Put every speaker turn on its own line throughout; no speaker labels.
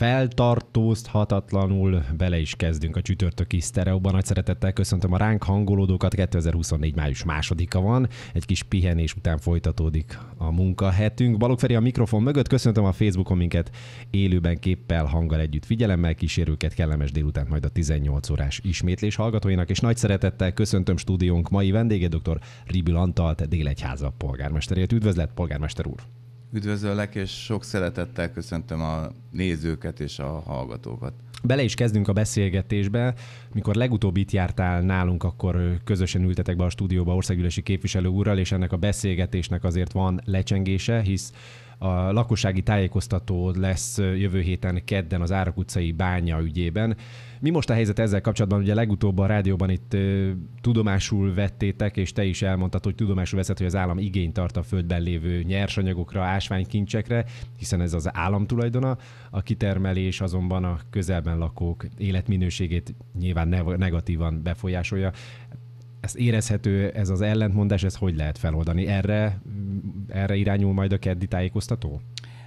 Feltartózhatatlanul bele is kezdünk a csütörtöki sztereóban. Nagy szeretettel köszöntöm a ránk hangolódókat. 2024. május másodika van. Egy kis pihenés után folytatódik a munkahetünk. Balog Feri a mikrofon mögött. Köszöntöm a Facebookon minket élőben képpel, hanggal együtt figyelemmel kísérőket. Kellemes délután majd a 18 órás ismétlés hallgatóinak. És nagy szeretettel köszöntöm stúdiónk mai vendégét, dr. Ribül Antalt, Délegyháza polgármesterét. Üdvözlet, polgármester úr!
Üdvözöllek, és sok szeretettel köszöntöm a nézőket és a hallgatókat.
Bele is kezdünk a beszélgetésbe. Mikor legutóbb itt jártál nálunk, akkor közösen ültetek be a stúdióba országgyűlési képviselő úrral, és ennek a beszélgetésnek azért van lecsengése, hisz a lakossági tájékoztató lesz jövő héten kedden az Árak utcai bánya ügyében. Mi most a helyzet ezzel kapcsolatban? Ugye legutóbb a rádióban itt ö, tudomásul vettétek, és te is elmondtad, hogy tudomásul veszed, hogy az állam igényt tart a földben lévő nyersanyagokra, ásványkincsekre, hiszen ez az állam tulajdona. A kitermelés azonban a közelben lakók életminőségét nyilván negatívan befolyásolja. Ez érezhető, ez az ellentmondás, ez hogy lehet feloldani? Erre, erre irányul majd a keddi tájékoztató?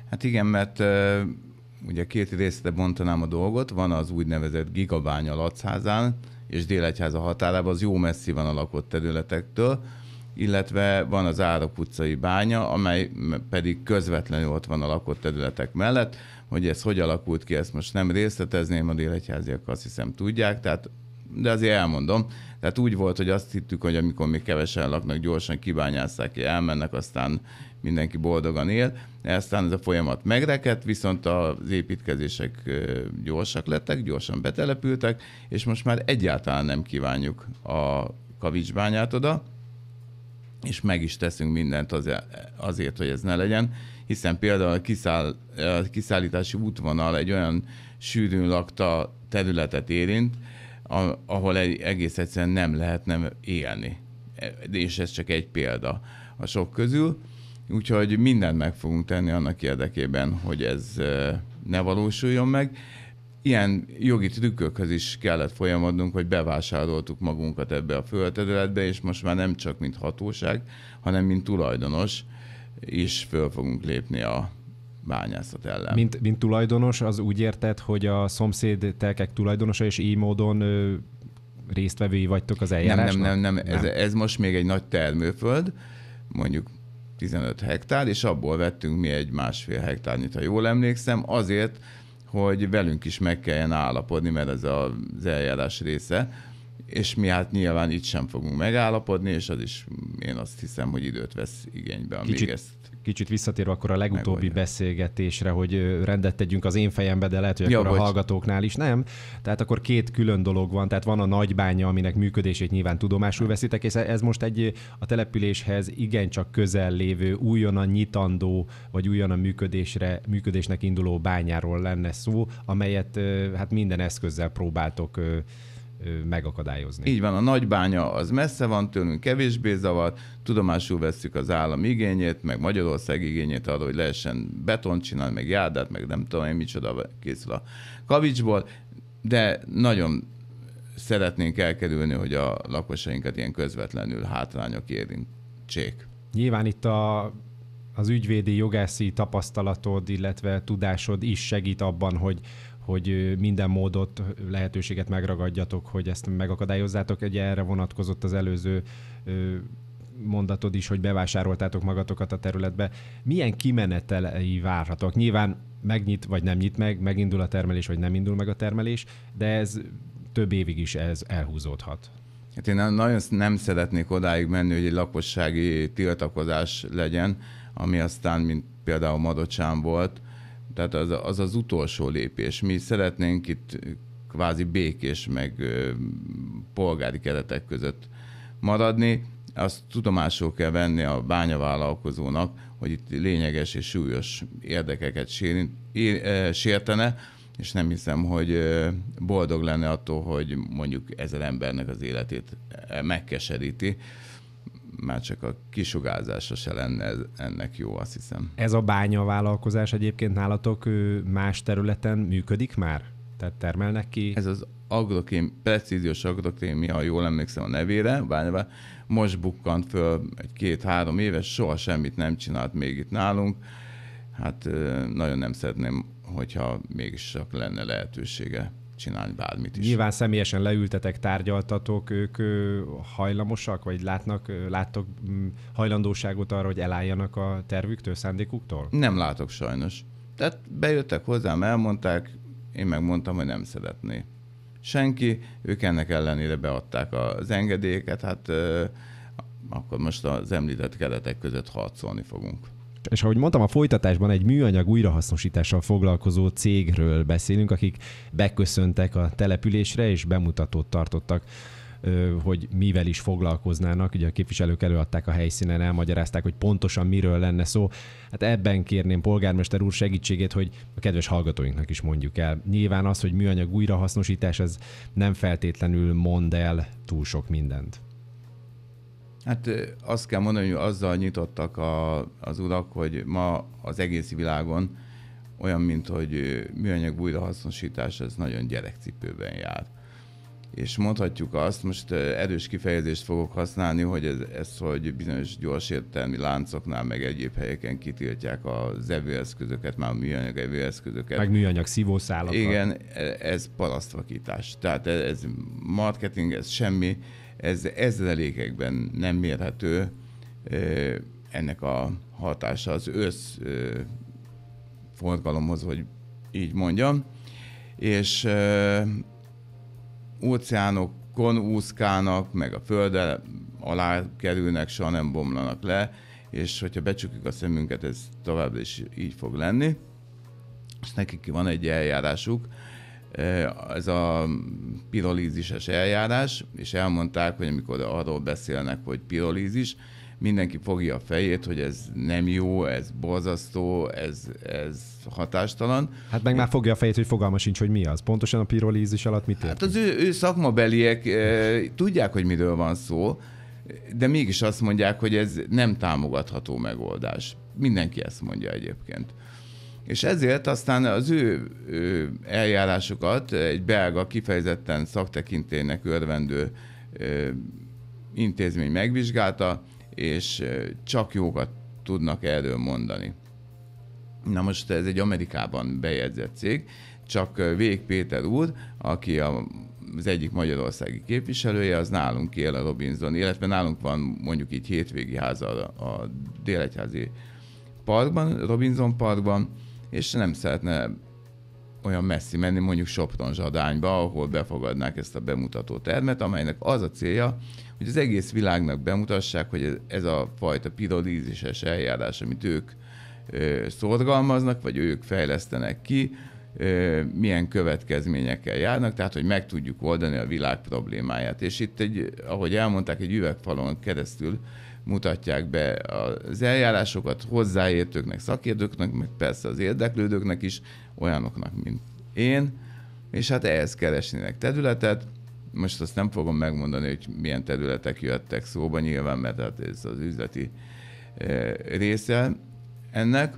Hát igen, mert ö- ugye két részre bontanám a dolgot, van az úgynevezett a Lacházán és Délegyháza határában, az jó messzi van a lakott területektől, illetve van az Árok utcai bánya, amely pedig közvetlenül ott van a lakott területek mellett. Hogy ez hogy alakult ki, ezt most nem részletezném, a délegyháziak azt hiszem tudják, tehát de azért elmondom. Tehát úgy volt, hogy azt hittük, hogy amikor még kevesen laknak, gyorsan kibányásszák, elmennek, aztán mindenki boldogan él. Aztán ez a folyamat megrekedt, viszont az építkezések gyorsak lettek, gyorsan betelepültek, és most már egyáltalán nem kívánjuk a kavicsbányát oda, és meg is teszünk mindent azért, hogy ez ne legyen, hiszen például a, kiszáll, a kiszállítási útvonal egy olyan sűrűn lakta területet érint, a, ahol egy, egész egyszerűen nem lehet nem élni. E, és ez csak egy példa a sok közül. Úgyhogy mindent meg fogunk tenni annak érdekében, hogy ez e, ne valósuljon meg. Ilyen jogi trükkökhöz is kellett folyamodnunk, hogy bevásároltuk magunkat ebbe a földterületbe, és most már nem csak mint hatóság, hanem mint tulajdonos is föl fogunk lépni a bányászat ellen. Mint,
mint tulajdonos, az úgy érted, hogy a szomszéd telkek tulajdonosa, és így módon ö, résztvevői vagytok az eljárásnak? Nem, nem, nem, nem. nem. Ez, ez
most még egy nagy termőföld, mondjuk 15 hektár, és abból vettünk mi egy másfél hektárnyit, ha jól emlékszem, azért, hogy velünk is meg kelljen állapodni, mert ez az eljárás része, és mi hát nyilván itt sem fogunk megállapodni, és az is én azt hiszem, hogy időt vesz igénybe, amíg kicsit, ezt
Kicsit visszatérve akkor a legutóbbi megoldja. beszélgetésre, hogy rendet tegyünk az én fejembe, de lehet, hogy akkor ja, a hallgatóknál is nem. Tehát akkor két külön dolog van, tehát van a nagybánya, aminek működését nyilván tudomásul veszitek, és ez most egy a településhez igencsak közel lévő, újonnan nyitandó, vagy újonnan működésre, működésnek induló bányáról lenne szó, amelyet hát minden eszközzel próbáltok megakadályozni. Így van, a
nagybánya az messze van tőlünk, kevésbé zavart, tudomásul veszük az állam igényét, meg Magyarország igényét arra, hogy lehessen betont csinálni, meg járdát, meg nem tudom én micsoda készül a kavicsból, de nagyon szeretnénk elkerülni, hogy a lakosainkat ilyen közvetlenül hátrányok érintsék.
Nyilván itt a az ügyvédi jogászi tapasztalatod, illetve tudásod is segít abban, hogy, hogy minden módot, lehetőséget megragadjatok, hogy ezt megakadályozzátok. Ugye erre vonatkozott az előző mondatod is, hogy bevásároltátok magatokat a területbe. Milyen kimenetelei várhatok? Nyilván megnyit vagy nem nyit meg, megindul a termelés vagy nem indul meg a termelés, de ez több évig is ez elhúzódhat.
Hát én nagyon nem szeretnék odáig menni, hogy egy lakossági tiltakozás legyen, ami aztán, mint például Madocsán volt, tehát az, az az utolsó lépés. Mi szeretnénk itt kvázi békés, meg ö, polgári keretek között maradni. Azt tudomásul kell venni a bányavállalkozónak, hogy itt lényeges és súlyos érdekeket sérint, ér, ö, sértene, és nem hiszem, hogy ö, boldog lenne attól, hogy mondjuk ezer embernek az életét megkeseríti már csak a kisugárzása se lenne
ennek jó, azt hiszem. Ez a bánya vállalkozás egyébként nálatok más területen működik már? Tehát termelnek ki?
Ez az agrokém, precíziós agrokémia, ha jól emlékszem a nevére, bányavá, most bukkant föl egy két-három éves, soha semmit nem csinált még itt nálunk. Hát nagyon nem szeretném, hogyha mégis csak
lenne lehetősége csinálni bármit is. Nyilván személyesen leültetek, tárgyaltatok, ők hajlamosak, vagy látnak, láttok mm, hajlandóságot arra, hogy elálljanak a tervüktől, szándékuktól? Nem
látok sajnos. Tehát bejöttek hozzám, elmondták, én megmondtam, hogy nem szeretné. Senki, ők ennek ellenére beadták az engedélyeket, hát akkor most az említett keretek között harcolni fogunk.
És ahogy mondtam, a folytatásban egy műanyag újrahasznosítással foglalkozó cégről beszélünk, akik beköszöntek a településre és bemutatót tartottak hogy mivel is foglalkoznának. Ugye a képviselők előadták a helyszínen, elmagyarázták, hogy pontosan miről lenne szó. Hát ebben kérném polgármester úr segítségét, hogy a kedves hallgatóinknak is mondjuk el. Nyilván az, hogy műanyag újrahasznosítás, ez nem feltétlenül mond el túl sok mindent.
Hát azt kell mondani, hogy azzal nyitottak a, az urak, hogy ma az egész világon olyan, mint hogy műanyag újrahasznosítás, ez nagyon gyerekcipőben jár. És mondhatjuk azt, most erős kifejezést fogok használni, hogy ez, ez hogy bizonyos gyors értelmi láncoknál, meg egyéb helyeken kitiltják az evőeszközöket, már a műanyag evőeszközöket. Meg
műanyag szívószálakat. Igen,
e, ez parasztvakítás. Tehát ez, ez marketing, ez semmi ez ezrelékekben nem mérhető ennek a hatása az össz forgalomhoz, hogy így mondjam, és óceánokon úszkálnak, meg a földre alá kerülnek, soha nem bomlanak le, és hogyha becsukjuk a szemünket, ez továbbra is így fog lenni. És nekik van egy eljárásuk, ez a pirolízises eljárás, és elmondták, hogy amikor arról beszélnek, hogy pirolízis, mindenki fogja a fejét, hogy ez nem jó, ez borzasztó, ez, ez hatástalan.
Hát meg már fogja a fejét, hogy fogalma sincs, hogy mi az. Pontosan a pirolízis alatt mit hát értünk?
Hát az ő, ő szakmabeliek e, tudják, hogy miről van szó, de mégis azt mondják, hogy ez nem támogatható megoldás. Mindenki ezt mondja egyébként és ezért aztán az ő, eljárásokat egy belga kifejezetten szaktekintének örvendő intézmény megvizsgálta, és csak jókat tudnak erről mondani. Na most ez egy Amerikában bejegyzett cég, csak Vég Péter úr, aki a, az egyik magyarországi képviselője, az nálunk él a Robinson, illetve nálunk van mondjuk így hétvégi háza a Délegyházi parkban, Robinson parkban, és nem szeretne olyan messzi menni, mondjuk Sopton zsadányba, ahol befogadnák ezt a bemutató termet, amelynek az a célja, hogy az egész világnak bemutassák, hogy ez, ez a fajta pirolízises eljárás, amit ők ö, szorgalmaznak, vagy ők fejlesztenek ki, ö, milyen következményekkel járnak, tehát hogy meg tudjuk oldani a világ problémáját. És itt, egy, ahogy elmondták, egy üvegfalon keresztül mutatják be az eljárásokat hozzáértőknek, szakértőknek, meg persze az érdeklődőknek is, olyanoknak, mint én, és hát ehhez keresnének területet. Most azt nem fogom megmondani, hogy milyen területek jöttek szóba nyilván, mert hát ez az üzleti e, része ennek,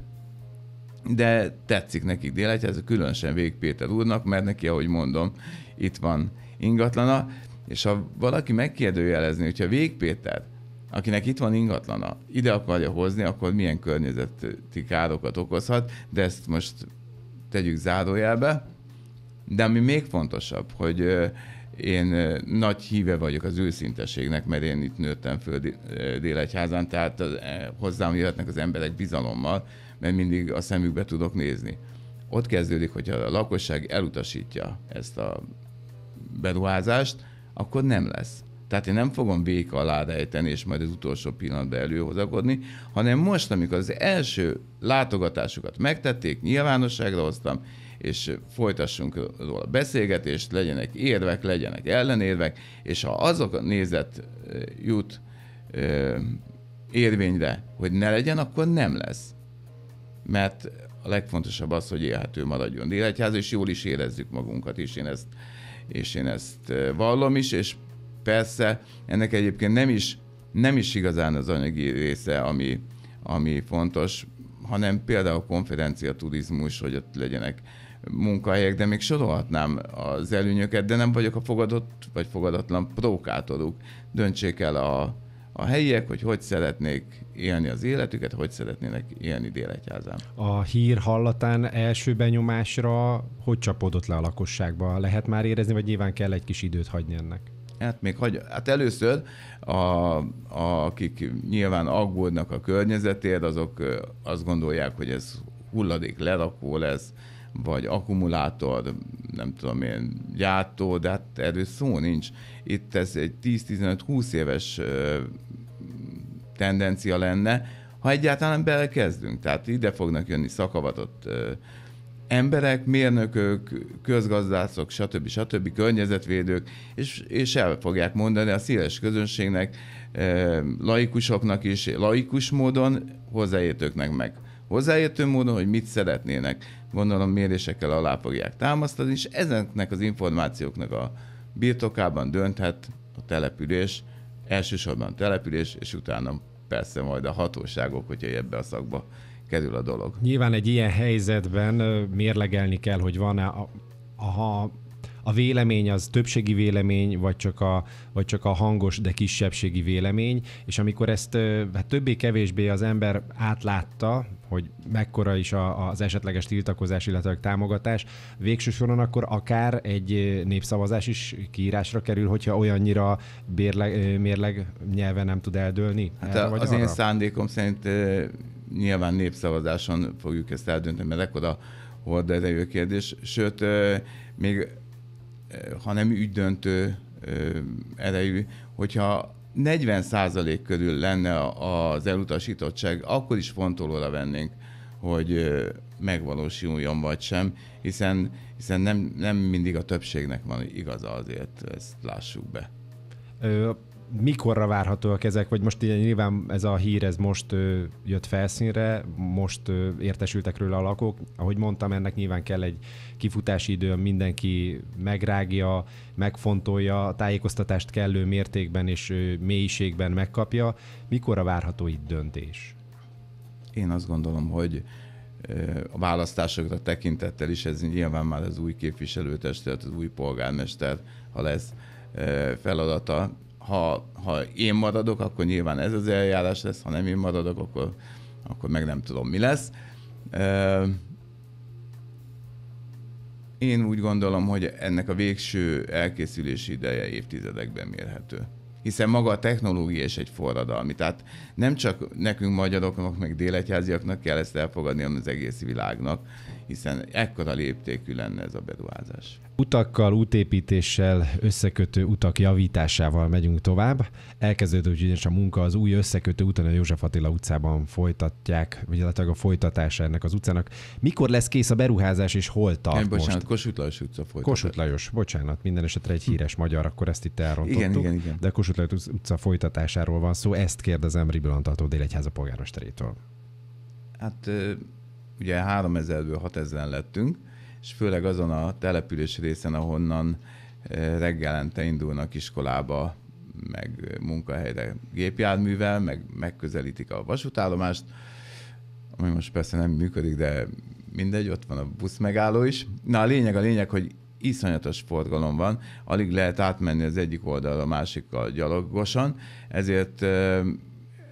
de tetszik nekik Délegyház, ez különösen Vég Péter úrnak, mert neki, ahogy mondom, itt van ingatlana, és ha valaki megkérdőjelezni, hogyha Vég Pétert akinek itt van ingatlana, ide akarja hozni, akkor milyen környezeti károkat okozhat, de ezt most tegyük zárójelbe. De ami még fontosabb, hogy én nagy híve vagyok az őszinteségnek, mert én itt nőttem föl Délegyházán, tehát hozzám jöhetnek az emberek bizalommal, mert mindig a szemükbe tudok nézni. Ott kezdődik, hogy a lakosság elutasítja ezt a beruházást, akkor nem lesz. Tehát én nem fogom vék alá rejteni, és majd az utolsó pillanatban előhozakodni, hanem most, amikor az első látogatásukat megtették, nyilvánosságra hoztam, és folytassunk róla beszélgetést, legyenek érvek, legyenek ellenérvek, és ha azok a nézet jut érvényre, hogy ne legyen, akkor nem lesz. Mert a legfontosabb az, hogy élhető maradjon Délegyház, és jól is érezzük magunkat is, én ezt, és én ezt vallom is, és Persze, ennek egyébként nem is, nem is igazán az anyagi része, ami, ami fontos, hanem például konferencia turizmus, hogy ott legyenek munkahelyek, de még sorolhatnám az előnyöket, de nem vagyok a fogadott vagy fogadatlan prókátoruk. Döntsék el a, a helyiek, hogy hogy szeretnék élni az életüket, hogy szeretnének élni Délegyházán.
A hír hallatán első benyomásra hogy csapódott le a lakosságba? Lehet már érezni, vagy nyilván kell egy kis időt hagyni ennek?
Hát még hagy, hát először, a, a, akik nyilván aggódnak a környezetért, azok azt gondolják, hogy ez hulladék lerakó lesz, vagy akkumulátor, nem tudom én, gyártó, de hát erről szó nincs. Itt ez egy 10-15-20 éves tendencia lenne, ha egyáltalán belekezdünk. Tehát ide fognak jönni szakavatott ö, emberek, mérnökök, közgazdászok, stb. stb. környezetvédők, és, és el fogják mondani a széles közönségnek, eh, laikusoknak is, laikus módon hozzáértőknek meg hozzáértő módon, hogy mit szeretnének. Gondolom mérésekkel alá fogják támasztani, és ezeknek az információknak a birtokában dönthet a település, elsősorban település, és utána persze majd a hatóságok, hogyha ebbe a szakba
kerül a dolog. Nyilván egy ilyen helyzetben mérlegelni kell, hogy van-e a, a, a vélemény az többségi vélemény, vagy csak, a, vagy csak a hangos, de kisebbségi vélemény, és amikor ezt hát többé-kevésbé az ember átlátta, hogy mekkora is a, az esetleges tiltakozás, illetve támogatás, végső soron akkor akár egy népszavazás is kiírásra kerül, hogyha olyannyira bérleg, mérleg nyelve nem tud eldőlni. Hát az arra? én
szándékom szerint nyilván népszavazáson fogjuk ezt eldönteni, mert ekkor a horderejű kérdés. Sőt, még ha nem ügydöntő erejű, hogyha 40 körül lenne az elutasítottság, akkor is fontolóra vennénk, hogy megvalósuljon vagy sem, hiszen, hiszen nem, nem mindig a többségnek van igaza azért, ezt lássuk be
mikorra várhatóak ezek, vagy most ilyen nyilván ez a hír, ez most ö, jött felszínre, most ö, értesültek róla a lakók. Ahogy mondtam, ennek nyilván kell egy kifutási idő, mindenki megrágja, megfontolja, a tájékoztatást kellő mértékben és ö, mélységben megkapja. Mikorra várható itt döntés? Én
azt gondolom, hogy a választásokra tekintettel is, ez nyilván már az új képviselőtestület, az új polgármester, ha lesz feladata, ha, ha én maradok, akkor nyilván ez az eljárás lesz, ha nem én maradok, akkor, akkor meg nem tudom, mi lesz. Én úgy gondolom, hogy ennek a végső elkészülési ideje évtizedekben mérhető. Hiszen maga a technológia is egy forradalmi. Tehát nem csak nekünk magyaroknak, meg déletjáziaknak kell ezt elfogadni, hanem az egész világnak hiszen ekkora léptékű lenne ez a
beruházás. Utakkal, útépítéssel, összekötő utak javításával megyünk tovább. Elkezdődött ugyanis a munka az új összekötő úton a József Attila utcában folytatják, vagy a folytatása ennek az utcának. Mikor lesz kész a beruházás és hol tart Nem, bocsánat, most? Kossuth Lajos utca folytatása. Kossuth Lajos, bocsánat, minden esetre egy híres magyar, akkor ezt itt elrontottuk. Igen, igen, igen. De Kossuth Lajos utca folytatásáról van szó, ezt kérdezem Ribilantató Délegyháza polgármesterétől.
Hát ugye 3000-ből 6000 lettünk, és főleg azon a település részen, ahonnan eh, reggelente indulnak iskolába, meg munkahelyre gépjárművel, meg megközelítik a vasútállomást, ami most persze nem működik, de mindegy, ott van a busz megálló is. Na a lényeg, a lényeg, hogy iszonyatos forgalom van, alig lehet átmenni az egyik oldalra a másikkal gyalogosan, ezért eh,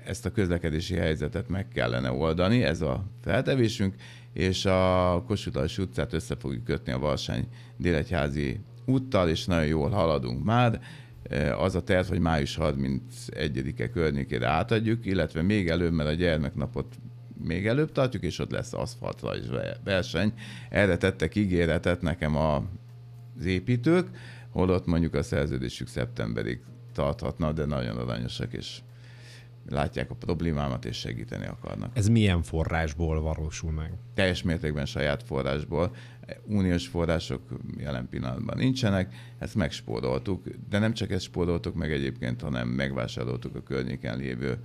ezt a közlekedési helyzetet meg kellene oldani, ez a feltevésünk, és a Kossuth utcát össze fogjuk kötni a Valsány Délegyházi úttal, és nagyon jól haladunk már. E, az a terv, hogy május 31-e környékére átadjuk, illetve még előbb, mert a gyermeknapot még előbb tartjuk, és ott lesz aszfaltra is verseny. Erre tettek ígéretet nekem a, az építők, holott mondjuk a szerződésük szeptemberig tarthatna, de nagyon aranyosak, és látják a problémámat és segíteni akarnak. Ez milyen forrásból valósul meg? Teljes mértékben saját forrásból. Uniós források jelen pillanatban nincsenek, ezt megspóroltuk, de nem csak ezt spóroltuk meg egyébként, hanem megvásároltuk a környéken lévő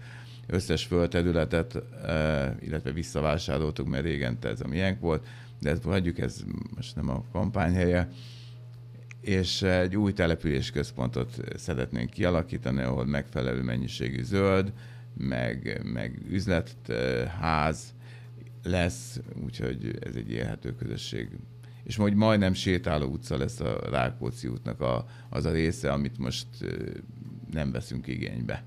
összes földterületet, eh, illetve visszavásároltuk, mert régente ez a miénk volt, de ezt hagyjuk, ez most nem a kampány helye, és egy új központot szeretnénk kialakítani, ahol megfelelő mennyiségű zöld, meg, meg üzletház lesz, úgyhogy ez egy élhető közösség. És majd majdnem sétáló utca lesz a Rákóczi útnak a, az a része, amit most nem veszünk
igénybe.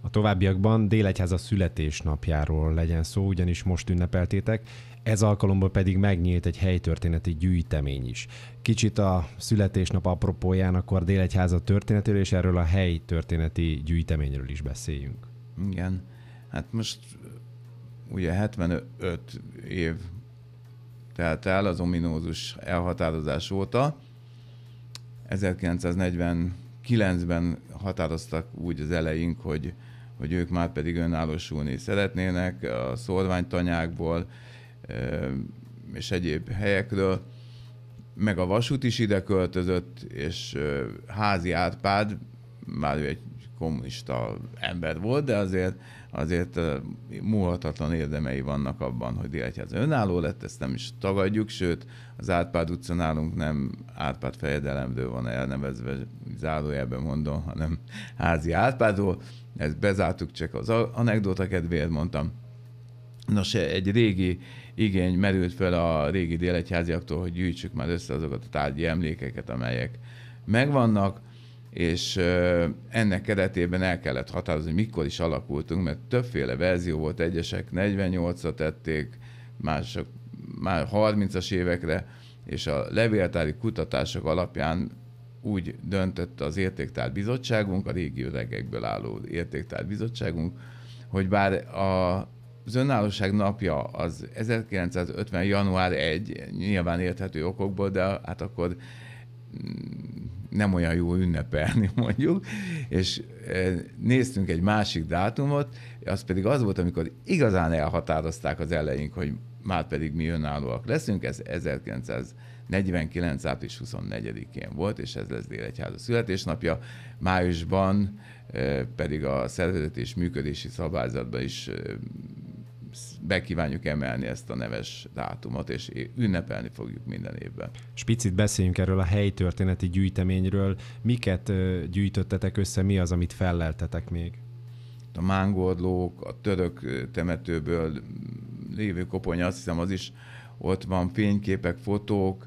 A továbbiakban Délegyháza születésnapjáról legyen szó, ugyanis most ünnepeltétek, ez alkalomban pedig megnyílt egy helytörténeti gyűjtemény is. Kicsit a születésnap apropóján akkor Délegyháza történetéről és erről a helytörténeti gyűjteményről is beszéljünk. Igen, hát most ugye
75 év telt el az ominózus elhatározás óta. 1940 2009-ben határoztak úgy az elejénk, hogy, hogy ők már pedig önállósulni szeretnének a szorványtanyákból és egyéb helyekről. Meg a vasút is ide költözött, és Házi Árpád, már egy kommunista ember volt, de azért, azért múlhatatlan érdemei vannak abban, hogy Délegyház önálló lett, ezt nem is tagadjuk, sőt, az Árpád utca nálunk nem Árpád fejedelemről van elnevezve, zárójelben mondom, hanem házi Árpádról. Ezt bezártuk, csak az anekdóta kedvéért mondtam. Nos, egy régi igény merült fel a régi délegyháziaktól, hogy gyűjtsük már össze azokat a tárgyi emlékeket, amelyek megvannak és ennek keretében el kellett határozni, mikor is alakultunk, mert többféle verzió volt, egyesek 48-ra tették, mások már 30-as évekre, és a levéltári kutatások alapján úgy döntött az értéktár bizottságunk, a régi öregekből álló értéktár bizottságunk, hogy bár a, az önállóság napja az 1950. január 1, nyilván érthető okokból, de hát akkor nem olyan jó ünnepelni, mondjuk, és e, néztünk egy másik dátumot, az pedig az volt, amikor igazán elhatározták az eleink, hogy már pedig mi önállóak leszünk, ez 1949. április 24-én volt, és ez lesz Délegyháza születésnapja. Májusban e, pedig a szervezet és működési szabályzatban is e, be kívánjuk emelni ezt a neves dátumot, és ünnepelni fogjuk minden
évben. És picit beszéljünk erről a helytörténeti gyűjteményről. Miket gyűjtöttetek össze, mi az, amit felleltetek még?
A mángordlók, a török temetőből lévő koponya, azt hiszem az is ott van, fényképek, fotók,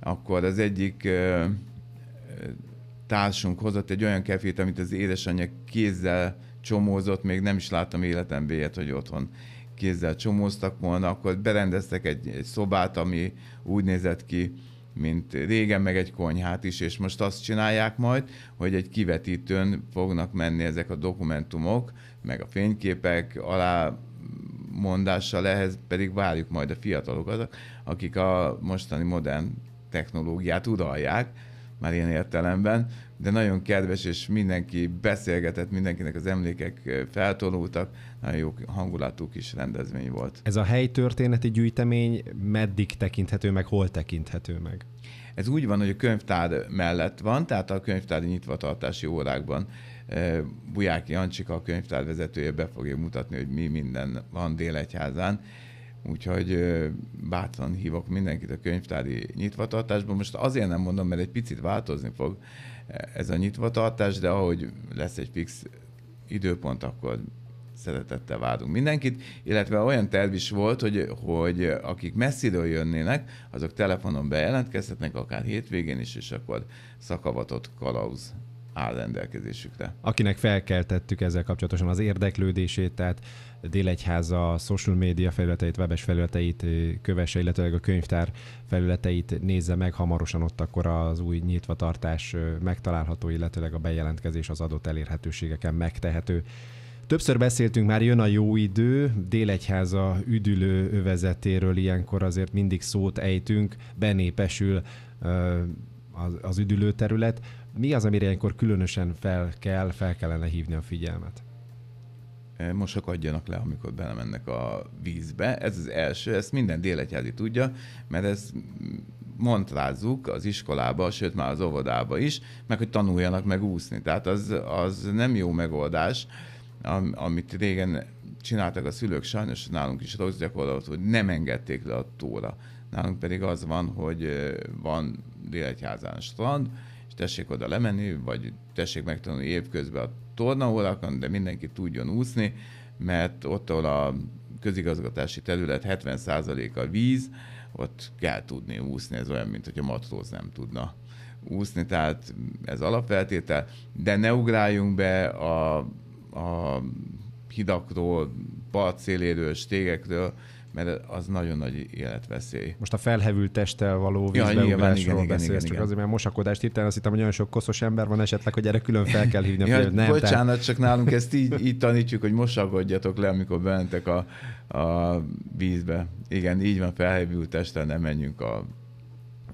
akkor az egyik társunk hozott egy olyan kefét, amit az édesanyja kézzel csomózott, még nem is láttam életemben véget, hogy otthon kézzel csomóztak volna, akkor berendeztek egy, egy szobát, ami úgy nézett ki, mint régen, meg egy konyhát is, és most azt csinálják majd, hogy egy kivetítőn fognak menni ezek a dokumentumok, meg a fényképek alá mondással, ehhez pedig várjuk majd a fiatalokat, akik a mostani modern technológiát uralják, már ilyen értelemben, de nagyon kedves, és mindenki beszélgetett, mindenkinek az emlékek feltolultak, nagyon jó hangulatú kis rendezvény volt.
Ez a helytörténeti gyűjtemény meddig tekinthető meg, hol tekinthető meg?
Ez úgy van, hogy a könyvtár mellett van, tehát a könyvtári nyitvatartási órákban Bujáki Ancsika, a könyvtár vezetője be fogja mutatni, hogy mi minden van Délegyházán, Úgyhogy bátran hívok mindenkit a könyvtári nyitvatartásban. Most azért nem mondom, mert egy picit változni fog e, ez a nyitvatartás, de ahogy lesz egy fix időpont, akkor szeretettel várunk mindenkit, illetve olyan terv is volt, hogy, hogy akik messziről jönnének, azok telefonon bejelentkezhetnek, akár hétvégén is, és akkor szakavatott kalauz áll rendelkezésükre.
Akinek felkeltettük ezzel kapcsolatosan az érdeklődését, tehát Délegyháza social média felületeit, webes felületeit kövesse, illetőleg a könyvtár felületeit nézze meg, hamarosan ott akkor az új nyitvatartás megtalálható, illetőleg a bejelentkezés az adott elérhetőségeken megtehető. Többször beszéltünk már, jön a jó idő, Délegyháza üdülő övezetéről ilyenkor azért mindig szót ejtünk, benépesül az, az üdülőterület mi az, amire ilyenkor különösen fel kell, fel kellene hívni a figyelmet? E, Mosok adjanak le, amikor belemennek a
vízbe. Ez az első, ezt minden délegyházi tudja, mert ez mondtázzuk az iskolába, sőt már az óvodába is, meg hogy tanuljanak meg úszni. Tehát az, az nem jó megoldás, am, amit régen csináltak a szülők, sajnos nálunk is rossz gyakorlat, hogy nem engedték le a tóra. Nálunk pedig az van, hogy van délegyházán strand, tessék oda lemenni, vagy tessék megtanulni évközben a tornaholakon, de mindenki tudjon úszni, mert ott, ahol a közigazgatási terület 70%-a víz, ott kell tudni úszni, ez olyan, mint hogy a matróz nem tudna úszni, tehát ez alapfeltétel, de ne ugráljunk be a, a hidakról, partszéléről, stégekről, mert az nagyon nagy életveszély.
Most a felhevült testtel való vízbeugrásról ja, beszélsz, csak azért, mert mosakodást hirtelen azt hittem, hogy nagyon sok koszos ember van esetleg, hogy erre külön fel kell hívni. ja, nem, bocsánat, tehát...
csak nálunk ezt így, így tanítjuk, hogy mosakodjatok le, amikor bentek a, a
vízbe. Igen, így van, felhevült testtel nem menjünk a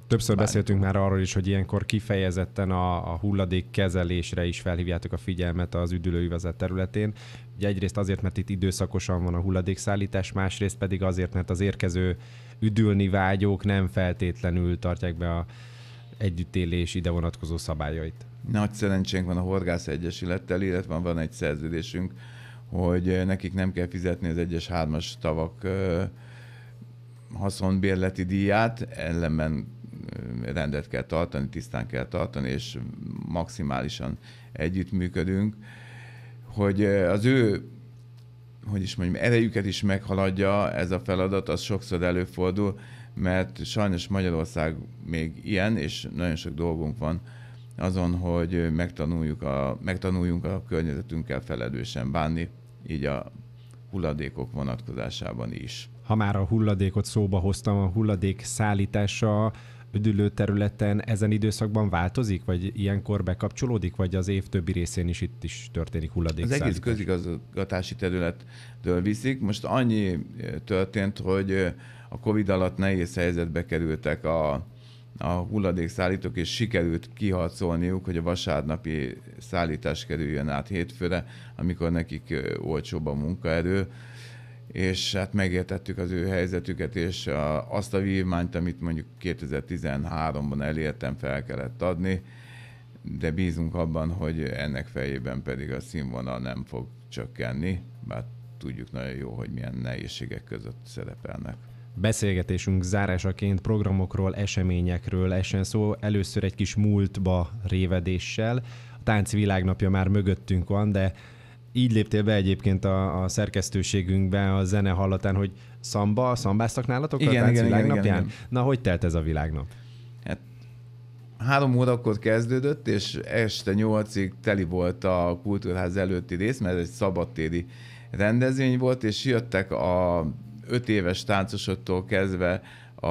Többször Bár... beszéltünk már arról is, hogy ilyenkor kifejezetten a, a hulladék kezelésre is felhívjátok a figyelmet az üdülőüvezet területén. Ugye egyrészt azért, mert itt időszakosan van a hulladékszállítás, másrészt pedig azért, mert az érkező üdülni vágyók nem feltétlenül tartják be a együttélés ide vonatkozó szabályait.
Nagy szerencsénk van a Horgász Egyesülettel, illetve van egy szerződésünk, hogy nekik nem kell fizetni az egyes hármas tavak haszonbérleti díját, ellenben rendet kell tartani, tisztán kell tartani, és maximálisan együttműködünk, hogy az ő hogy is mondjam, erejüket is meghaladja ez a feladat, az sokszor előfordul, mert sajnos Magyarország még ilyen, és nagyon sok dolgunk van azon, hogy megtanuljuk a, megtanuljunk a környezetünkkel felelősen bánni, így a hulladékok vonatkozásában is.
Ha már a hulladékot szóba hoztam, a hulladék szállítása területen ezen időszakban változik, vagy ilyenkor bekapcsolódik, vagy az év többi részén is itt is történik hulladék? Az egész
közigazgatási területről viszik. Most annyi eh, történt, hogy eh, a COVID alatt nehéz helyzetbe kerültek a, a hulladékszállítók, és sikerült kiharcolniuk, hogy a vasárnapi szállítás kerüljön át hétfőre, amikor nekik eh, olcsóbb a munkaerő és hát megértettük az ő helyzetüket, és a, azt a vívmányt, amit mondjuk 2013-ban elértem, fel kellett adni, de bízunk abban, hogy ennek fejében pedig a színvonal nem fog csökkenni, mert tudjuk nagyon jó, hogy milyen nehézségek között
szerepelnek. Beszélgetésünk zárásaként programokról, eseményekről esen szó, először egy kis múltba révedéssel. A világnapja már mögöttünk van, de így léptél be egyébként a, a szerkesztőségünkbe a zene hallatán, hogy szamba, szambáztak nálatok igen, a igen, igen, igen, igen. Na, hogy telt ez a világnap? Hát
három órakor kezdődött, és este nyolcig teli volt a kultúrház előtti rész, mert ez egy szabadtéri rendezvény volt, és jöttek a öt éves táncosoktól kezdve a,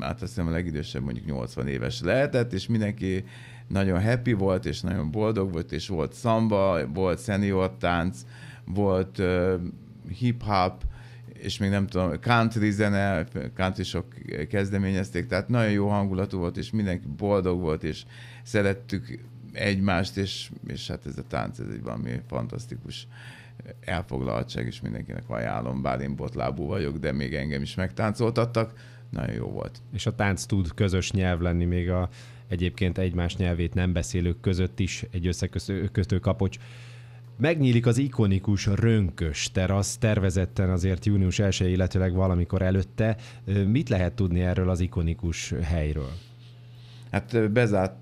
hát azt hiszem a legidősebb mondjuk 80 éves lehetett, és mindenki nagyon happy volt, és nagyon boldog volt, és volt szamba, volt senior tánc, volt uh, hip-hop, és még nem tudom, country zene, country sok kezdeményezték, tehát nagyon jó hangulatú volt, és mindenki boldog volt, és szerettük egymást, és, és hát ez a tánc, ez egy valami fantasztikus elfoglaltság, és mindenkinek ajánlom, bár én botlábú vagyok,
de még engem is megtáncoltattak, nagyon jó volt. És a tánc tud közös nyelv lenni még a egyébként egymás nyelvét nem beszélők között is egy összekötő kapocs. Megnyílik az ikonikus rönkös terasz, tervezetten azért június 1 illetőleg valamikor előtte. Mit lehet tudni erről az ikonikus helyről? Hát bezárt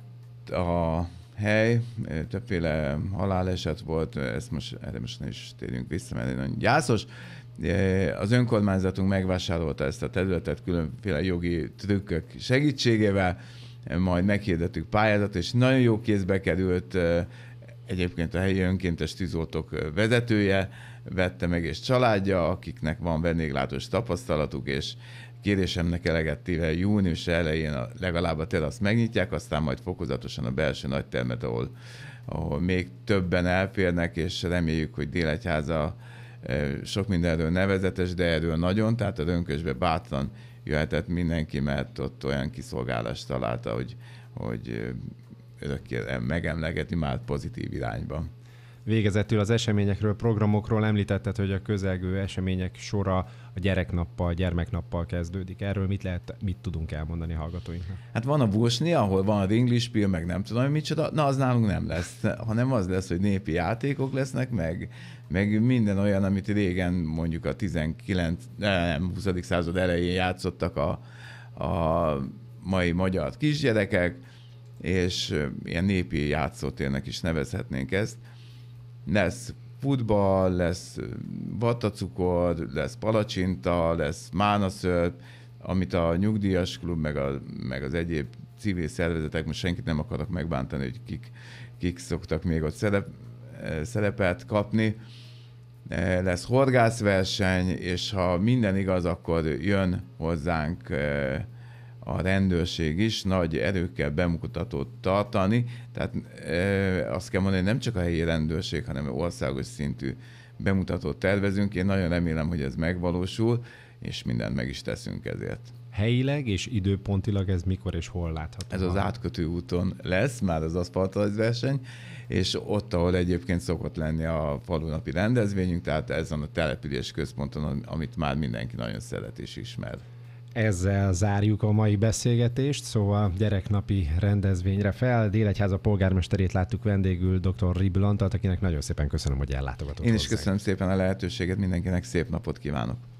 a hely, többféle haláleset
volt, ezt most erre most is térjünk vissza, mert nagyon gyászos. Az önkormányzatunk megvásárolta ezt a területet különféle jogi trükkök segítségével, majd meghirdettük pályázat, és nagyon jó kézbe került egyébként a helyi önkéntes tűzoltók vezetője, vette meg és családja, akiknek van vendéglátós tapasztalatuk, és kérésemnek eleget június elején a, legalább a teraszt megnyitják, aztán majd fokozatosan a belső termet, ahol, ahol még többen elférnek, és reméljük, hogy Délegyháza sok mindenről nevezetes, de erről nagyon, tehát a rönkösbe bátran jöhetett mindenki, mert ott olyan kiszolgálást találta, hogy, hogy örökké megemlegeti már pozitív irányba.
Végezetül az eseményekről, programokról említetted, hogy a közelgő események sora a gyereknappal, gyermeknappal kezdődik. Erről mit lehet, mit tudunk elmondani a hallgatóinknak? Hát van a Vosni,
ahol van a Ringlispiel, meg nem tudom hogy micsoda, na az nálunk nem lesz, hanem az lesz, hogy népi játékok lesznek, meg, meg minden olyan, amit régen mondjuk a 19, nem, 20. század elején játszottak a, a mai magyar kisgyerekek, és ilyen népi játszótérnek is nevezhetnénk ezt lesz futball, lesz vattacukor, lesz palacsinta, lesz mánaszörp, amit a nyugdíjas klub, meg, a, meg az egyéb civil szervezetek, most senkit nem akarok megbántani, hogy kik, kik szoktak még ott szerep, szerepet kapni. Lesz horgászverseny, és ha minden igaz, akkor jön hozzánk a rendőrség is nagy erőkkel bemutatót tartani. Tehát e, azt kell mondani, hogy nem csak a helyi rendőrség, hanem országos szintű bemutatót tervezünk. Én nagyon remélem, hogy ez megvalósul, és mindent meg is teszünk ezért.
Helyileg és időpontilag ez mikor és hol látható? Ez az
átkötő úton lesz, már az aszfaltrajz verseny, és ott, ahol egyébként szokott lenni a falunapi rendezvényünk, tehát ezen a település központon, amit már mindenki
nagyon szeret és ismer ezzel zárjuk a mai beszélgetést, szóval gyereknapi rendezvényre fel. Délegyháza polgármesterét láttuk vendégül dr. Riblantat, akinek nagyon szépen köszönöm, hogy ellátogatott Én is hozzánk.
köszönöm szépen a lehetőséget, mindenkinek szép napot kívánok.